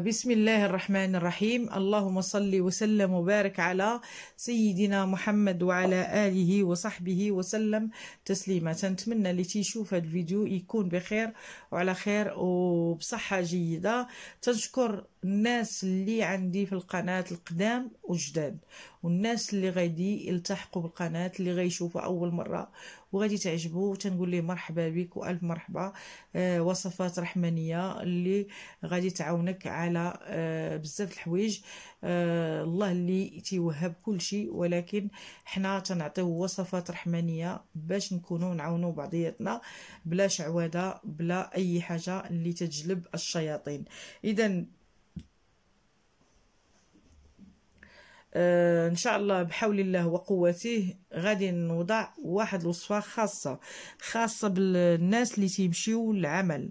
بسم الله الرحمن الرحيم اللهم صل وسلم وبارك على سيدنا محمد وعلى آله وصحبه وسلم تسليما تنتمنى اللي تيشوف هذا الفيديو يكون بخير وعلى خير وبصحة جيدة تنشكر الناس اللي عندي في القناة القدام وجداد والناس اللي غادي يلتحقوا بالقناة اللي غيشوفوا أول مرة وغادي تعجبو تنقول لي مرحبا بك وألف مرحبا آه وصفات رحمانية اللي غادي تعاونك على آه بزاف الحوايج آه الله اللي تيوهب كل شيء ولكن حنا تنعطيو وصفات رحمانية باش نكونوا نعاونوا بعضياتنا بلا شعوذة بلا أي حاجة اللي تجلب الشياطين إذا آه ان شاء الله بحول الله وقوته غادي نوضع واحد الوصفه خاصه خاصه بالناس اللي تيمشيو للعمل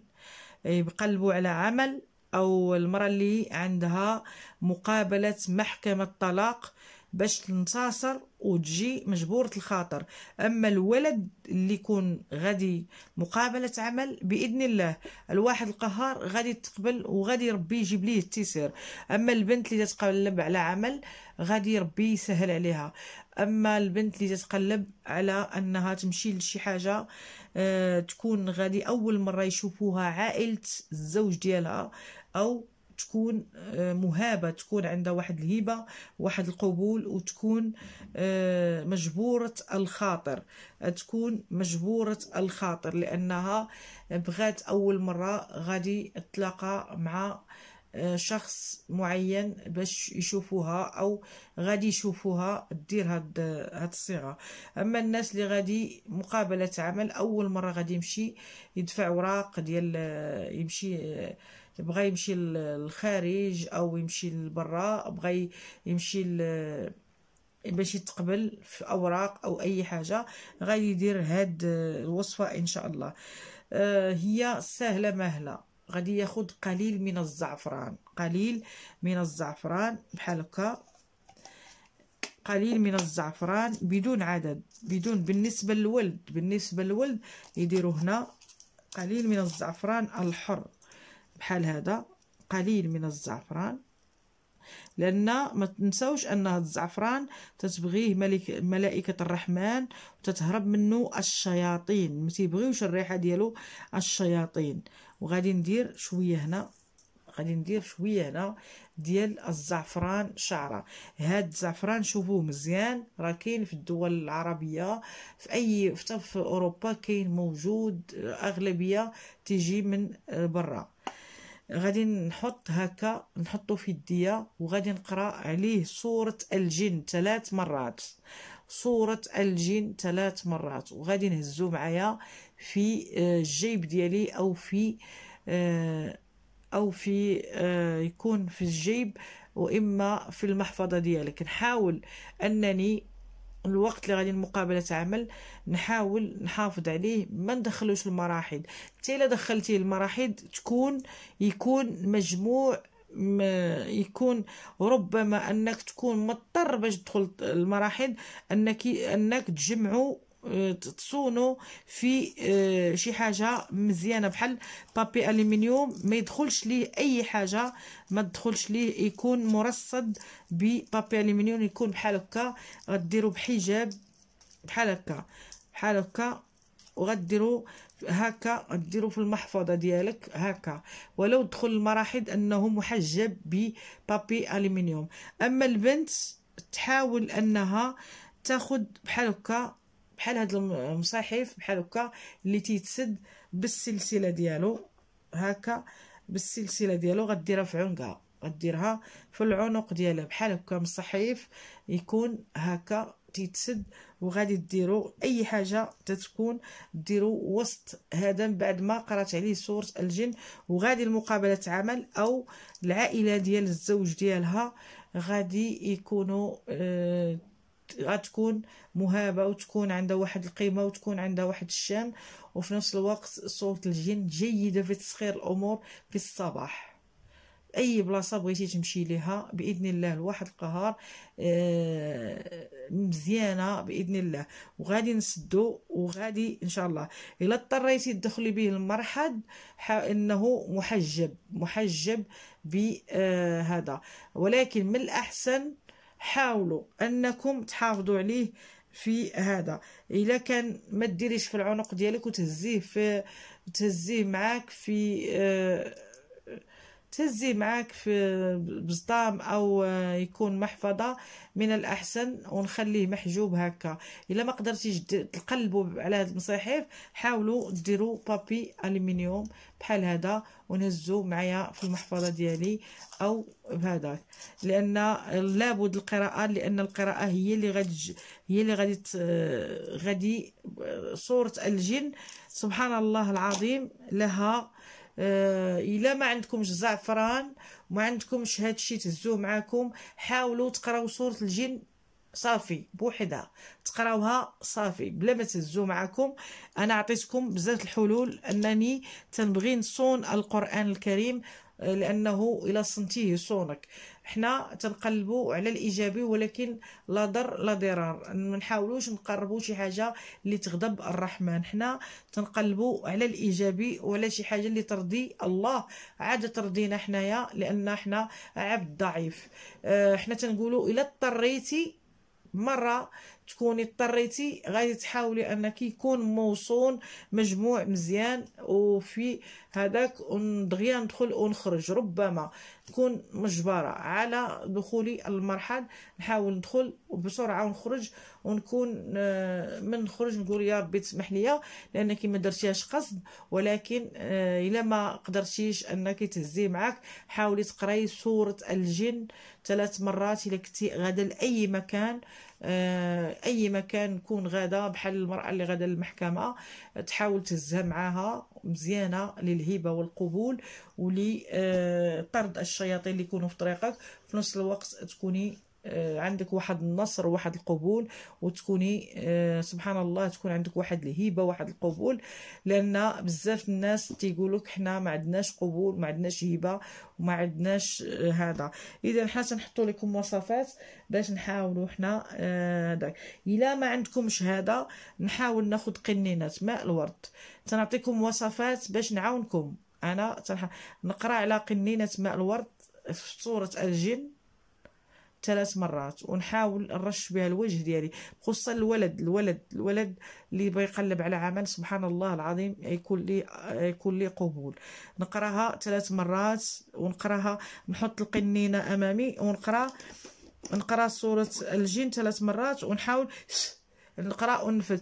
يقلبوا على عمل او المراه اللي عندها مقابله محكمه طلاق باش تنتصر وتجي مجبورة الخاطر أما الولد اللي يكون غادي مقابلة عمل بإذن الله الواحد القهار غادي تقبل وغادي ربي يجيب ليه التيسير أما البنت اللي تتقلب على عمل غادي ربي يسهل عليها أما البنت اللي تتقلب على أنها تمشي لشي حاجة أه تكون غادي أول مرة يشوفوها عائلة الزوج ديالها أو تكون آه، مهابة تكون عندها واحد الهبة واحد القبول وتكون آه، مجبورة الخاطر تكون مجبورة الخاطر لأنها بغات أول مرة غادي تلاقى مع آه، شخص معين باش يشوفوها او غادي يشوفوها دير هاد هاد الصيغه اما الناس اللي غادي مقابله عمل اول مره غادي يمشي يدفع اوراق ديال آه، يمشي آه، بغى يمشي للخارج او يمشي لبرا بغى يمشي ل... باش يتقبل في اوراق او اي حاجه غادي يدير هاد الوصفه ان شاء الله هي سهله مهله غادي ياخد قليل من الزعفران قليل من الزعفران بحال هكا قليل من الزعفران بدون عدد بدون بالنسبه للولد بالنسبه للولد يديروا هنا قليل من الزعفران الحر بحال هذا قليل من الزعفران لأن ما تنسوش أن هذا الزعفران تتبغيه ملك ملائكة الرحمن وتتهرب منه الشياطين ما تيبغيوش الريحة ديالو الشياطين وغادي ندير شوية هنا غادي ندير شويه هنا ديال الزعفران شعره هاد الزعفران شوفوه مزيان راه كاين في الدول العربيه في اي في اوروبا كاين موجود اغلبيه تيجي من آه، برا غادي نحط هكا نحطو في الدية وغادي نقرا عليه سوره الجن ثلاث مرات سوره الجن ثلاث مرات وغادي نهزو معايا في آه، الجيب ديالي او في آه، او في آه، يكون في الجيب واما في المحفظه ديالك نحاول انني الوقت اللي غادي المقابله تعمل نحاول نحافظ عليه ما ندخلوش المراحل حتى الا دخلتيه المراحل تكون يكون مجموع ما يكون ربما انك تكون مضطر باش تدخل المراحل انك انك تجمعوا آه، تصونوا في آه، شي حاجه مزيانه بحال بابي الومنيوم ما يدخلش ليه اي حاجه ما تدخلش ليه يكون مرصد ببابي الومنيوم يكون بحال هكا غديروا بحجاب بحال هكا بحال هكا وغديروا هكا ديروا في المحفظه ديالك هكا ولو دخل المراحيض انه محجب ببابي الومنيوم اما البنت تحاول انها تاخد بحال هكا بحال هاد المصاحف بحال هكا اللي تيتسد بالسلسله ديالو هكا بالسلسله ديالو غديرها في عنقها غديرها في العنق ديالها بحال هكا مصحيف يكون هكا تيتسد وغادي ديروا اي حاجه تتكون ديروا وسط هذا من بعد ما قرات عليه سوره الجن وغادي المقابله عمل او العائله ديال الزوج ديالها غادي يكونوا آه غتكون مهابه وتكون عندها واحد القيمه وتكون عندها واحد الشان وفي نفس الوقت صوره الجن جيده في تسخير الامور في الصباح اي بلاصه بغيتي تمشي ليها باذن الله لواحد القهار آه، مزيانه باذن الله وغادي نسدو وغادي ان شاء الله الا اضطريتي تدخلي به المرحد انه محجب محجب بهذا آه، ولكن من الاحسن حاولوا انكم تحافظوا عليه في هذا الا كان ما ديريش في العنق ديالك وتهزيه في تهزيه معاك في آه تهزي معاك في بزطام او آه، يكون محفظه من الاحسن ونخليه محجوب هكا الا ما قدرتيش تقلبوا على هاد المصاحف حاولوا ديروا بابي الومنيوم بحال هذا ونهزو معايا في المحفظه ديالي او بهذاك لان لابد القراءه لان القراءه هي اللي غادي هي اللي غادي غادي آه، صوره الجن سبحان الله العظيم لها آه، الا ما عندكمش زعفران وما عندكمش هادشي تهزوه معاكم حاولوا تقراو سوره الجن صافي بوحدها تقراوها صافي بلا ما تهزو معاكم انا عطيتكم بزاف الحلول انني تنبغي نصون القران الكريم آه، لانه الى صنتيه صونك حنا تنقلبوا على الايجابي ولكن لا ضر لا ضرار ما نحاولوش نقربوا شي حاجه اللي تغضب الرحمن حنا تنقلبوا على الايجابي ولا شي حاجه اللي ترضي الله عاد ترضينا حنايا لان حنا عبد ضعيف آه، حنا تنقولوا الى اضطريتي مره تكوني اضطريتي غادي تحاولي انك يكون موصون مجموع مزيان وفي هذاك دغيا ندخل ونخرج ربما نكون مجبره على دخولي المرحل نحاول ندخل وبسرعه ونخرج ونكون آه، من نخرج نقول يا ربي تسمح لي لانك ما درتيهاش قصد ولكن آه، الا ما قدرتيش انك تهزي معك حاولي تقراي سوره الجن ثلاث مرات الا كنتي غادا لاي مكان آه، اي مكان نكون غدا بحال المراه اللي غدا للمحكمه تحاول تهزها معاها مزيانه للهيبه والقبول ولطرد آه، الشياطين اللي يكونوا في طريقك في نفس الوقت تكوني آه، عندك واحد النصر واحد القبول وتكوني آه، سبحان الله تكون عندك واحد الهبه واحد القبول لان بزاف الناس تيقولوا حنا ما عندناش قبول ما عندناش هبه وما عندناش آه، هذا اذا حنا نحطوا لكم وصفات باش نحاولوا حنا هذاك الا ما عندكمش هذا نحاول ناخذ قنينه ماء الورد تنعطيكم وصفات باش نعاونكم انا نقرا على قنينه ماء الورد في صوره الجن ثلاث مرات ونحاول نرش بها الوجه ديالي خصوصا الولد الولد الولد اللي بيقلب على عمل سبحان الله العظيم يكون لي يكون لي قبول نقراها ثلاث مرات ونقراها نحط القنينه امامي ونقرا نقرا سوره الجن ثلاث مرات ونحاول نقرا وننفذ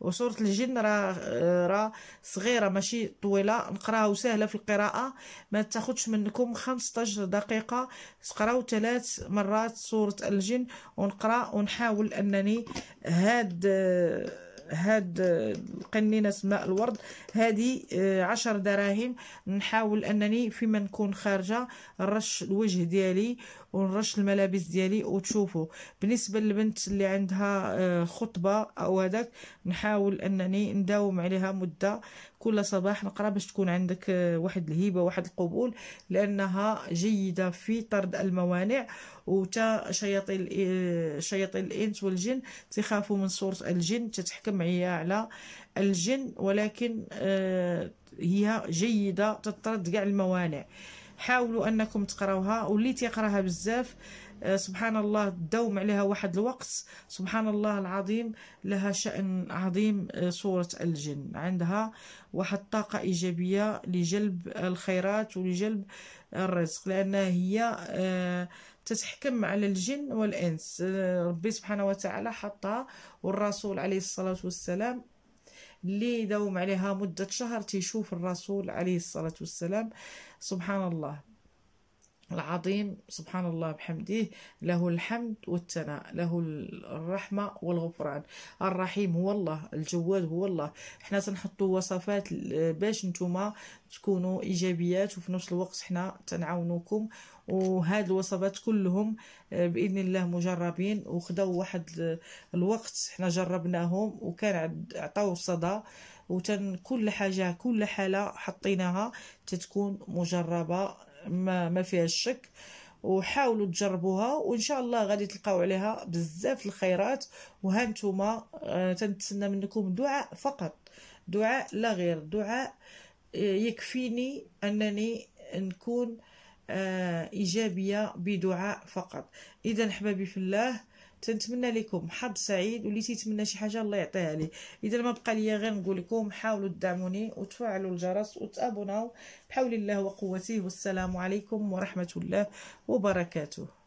وسوره الجن راه آه، راه صغيره ماشي طويله نقراها وسهله في القراءه ما تاخذش منكم 15 دقيقه تقراو ثلاث مرات سوره الجن ونقرا ونحاول انني هاد آه، هاد آه، القنينة ماء الورد هادي عشر دراهم نحاول أنني فيما نكون خارجة نرش الوجه ديالي ونرش الملابس ديالي وتشوفوا بالنسبه للبنت اللي عندها آه، خطبه او هذاك نحاول انني نداوم عليها مده كل صباح نقرا باش تكون عندك آه، واحد الهيبه واحد القبول لانها جيده في طرد الموانع وتا شياطين آه، شياطين الانس والجن تخافوا من صوره الجن تتحكم هي على الجن ولكن هي جيده تطرد كاع الموانع حاولوا انكم تقراوها واللي تيقراها بزاف آه، سبحان الله داوم عليها واحد الوقت سبحان الله العظيم لها شأن عظيم سورة آه، الجن عندها واحد طاقة إيجابية لجلب الخيرات ولجلب الرزق لأنها هي آه، تتحكم على الجن والإنس ربي سبحانه وتعالى حطها والرسول عليه الصلاة والسلام اللي داوم عليها مدة شهر تيشوف الرسول عليه الصلاة والسلام سبحان الله العظيم سبحان الله بحمده له الحمد والثناء له الرحمة والغفران الرحيم هو الله الجواد هو الله حنا تنحطوا وصفات باش نتوما تكونوا إيجابيات وفي نفس الوقت حنا تنعاونوكم وهاد الوصفات كلهم آه، باذن الله مجربين وخداو واحد الوقت حنا جربناهم وكان عطاو الصدى وتن كل حاجه كل حاله حطيناها تتكون مجربه ما, ما فيها الشك وحاولوا تجربوها وان شاء الله غادي تلقاو عليها بزاف الخيرات وها نتوما آه، تنتسنى منكم دعاء فقط دعاء لا غير دعاء آه، يكفيني انني نكون آه، ايجابيه بدعاء فقط اذا احبابي في الله تنتمنى لكم حظ سعيد واللي تيتمنى شي حاجه الله يعطيها ليه اذا ما بقى ليا غير نقول لكم حاولوا تدعموني وتفعلوا الجرس وتابوناو بحول الله وقوته والسلام عليكم ورحمه الله وبركاته